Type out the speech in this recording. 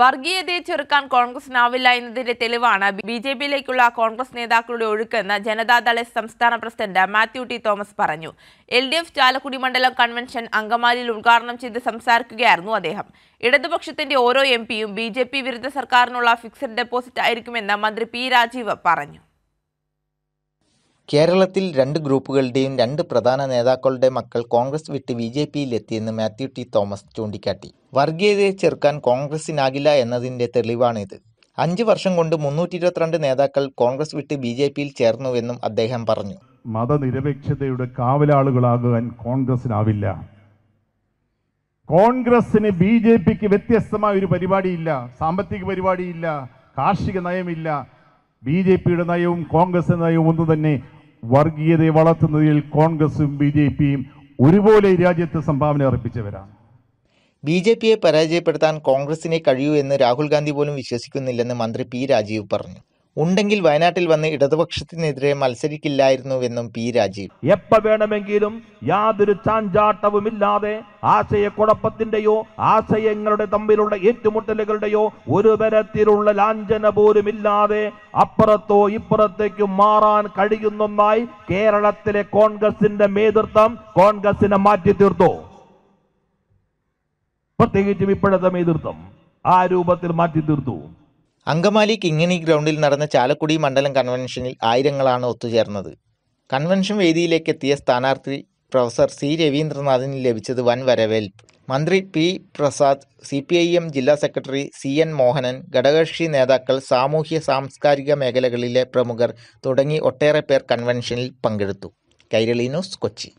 വർഗീയതയെ ചെറുക്കാൻ കോൺഗ്രസിനാവില്ല എന്നതിന്റെ തെളിവാണ് ബി ജെ പിയിലേക്കുള്ള കോൺഗ്രസ് നേതാക്കളുടെ ഒഴുക്കെന്ന് ജനതാദൾ സംസ്ഥാന പ്രസിഡന്റ് മാത്യു ടി തോമസ് പറഞ്ഞു എൽ ഡി എഫ് ചാലക്കുടി മണ്ഡലം കൺവെൻഷൻ അങ്കമാലിയിൽ ഉദ്ഘാടനം ചെയ്ത് സംസാരിക്കുകയായിരുന്നു അദ്ദേഹം ഇടതുപക്ഷത്തിന്റെ ഓരോ എം പിയും ബി വിരുദ്ധ സർക്കാരിനുള്ള ഫിക്സഡ് ഡെപ്പോസിറ്റ് ആയിരിക്കുമെന്ന് മന്ത്രി പി രാജീവ് പറഞ്ഞു കേരളത്തിൽ രണ്ട് ഗ്രൂപ്പുകളുടെയും രണ്ട് പ്രധാന നേതാക്കളുടെ മക്കൾ കോൺഗ്രസ് വിട്ട് ബി ജെ പിയിലെത്തിയെന്ന് മാത്യു ടി തോമസ് ചൂണ്ടിക്കാട്ടി വർഗീയതയെ ചെറുക്കാൻ കോൺഗ്രസിനാകില്ല എന്നതിൻ്റെ തെളിവാണിത് അഞ്ച് വർഷം കൊണ്ട് മുന്നൂറ്റി ഇരുപത്തിരണ്ട് നേതാക്കൾ കോൺഗ്രസ് വിട്ട് ബി ജെ പിയിൽ ചേർന്നുവെന്നും അദ്ദേഹം പറഞ്ഞു മതനിരപേക്ഷതയുടെ കാവലാളുകളാകാൻ കോൺഗ്രസിനാവില്ല കോൺഗ്രസിന് ബി ജെ പിക്ക് വ്യത്യസ്തമായ ഒരു പരിപാടിയില്ല സാമ്പത്തിക പരിപാടിയില്ല കാർഷിക നയമില്ല ബി ജെ പിയുടെ നയവും കോൺഗ്രസിന്റെ നയവും ഒന്നു തന്നെ വർഗീയതയെ വളർത്തുന്നതിൽ കോൺഗ്രസും ബി ജെ പിയും ഒരുപോലെ രാജ്യത്ത് സംഭാവന അർപ്പിച്ചവരാണ് ബി ജെ പിയെ പരാജയപ്പെടുത്താൻ കോൺഗ്രസിനെ കഴിയൂ എന്ന് രാഹുൽ ഗാന്ധി പോലും വിശ്വസിക്കുന്നില്ലെന്ന് മന്ത്രി പി രാജീവ് പറഞ്ഞു ഉണ്ടെങ്കിൽ വയനാട്ടിൽ വന്ന് ഇടതുപക്ഷത്തിനെതിരെ മത്സരിക്കില്ലായിരുന്നുവെന്നും പി രാജീവ് എപ്പ വേണമെങ്കിലും യാതൊരു ചാഞ്ചാട്ടവുമില്ലാതെ ആശയക്കുഴപ്പത്തിന്റെയോ ആശയങ്ങളുടെ തമ്മിലുള്ള ഏറ്റുമുട്ടലുകളുടെയോ ഒരു തരത്തിലുള്ള ലാഞ്ചന പോലും ഇല്ലാതെ അപ്പുറത്തോ ഇപ്പുറത്തേക്കും മാറാൻ കഴിയുന്നൊന്നായി കേരളത്തിലെ കോൺഗ്രസിന്റെ നേതൃത്വം കോൺഗ്രസിനെ മാറ്റി തീർത്തു പ്രത്യേകിച്ചും ഇപ്പോഴത്തെ നേതൃത്വം ആ രൂപത്തിൽ മാറ്റി തീർത്തു അങ്കമാലി കിങ്ങിണി ഗ്രൗണ്ടിൽ നടന്ന ചാലക്കുടി മണ്ഡലം കൺവെൻഷനിൽ ആയിരങ്ങളാണ് ഒത്തുചേർന്നത് കൺവെൻഷൻ വേദിയിലേക്ക് എത്തിയ സ്ഥാനാർത്ഥി പ്രൊഫസർ സി രവീന്ദ്രനാഥിന് ലഭിച്ചത് വൻ വരവേൽപ്പ് മന്ത്രി P Prasad C P I M ജില്ലാ സെക്രട്ടറി സി എൻ മോഹനൻ ഘടകകക്ഷി നേതാക്കൾ സാമൂഹ്യ സാംസ്കാരിക മേഖലകളിലെ പ്രമുഖർ തുടങ്ങി ഒട്ടേറെ പേർ കൺവെൻഷനിൽ പങ്കെടുത്തു കൈരളി ന്യൂസ് കൊച്ചി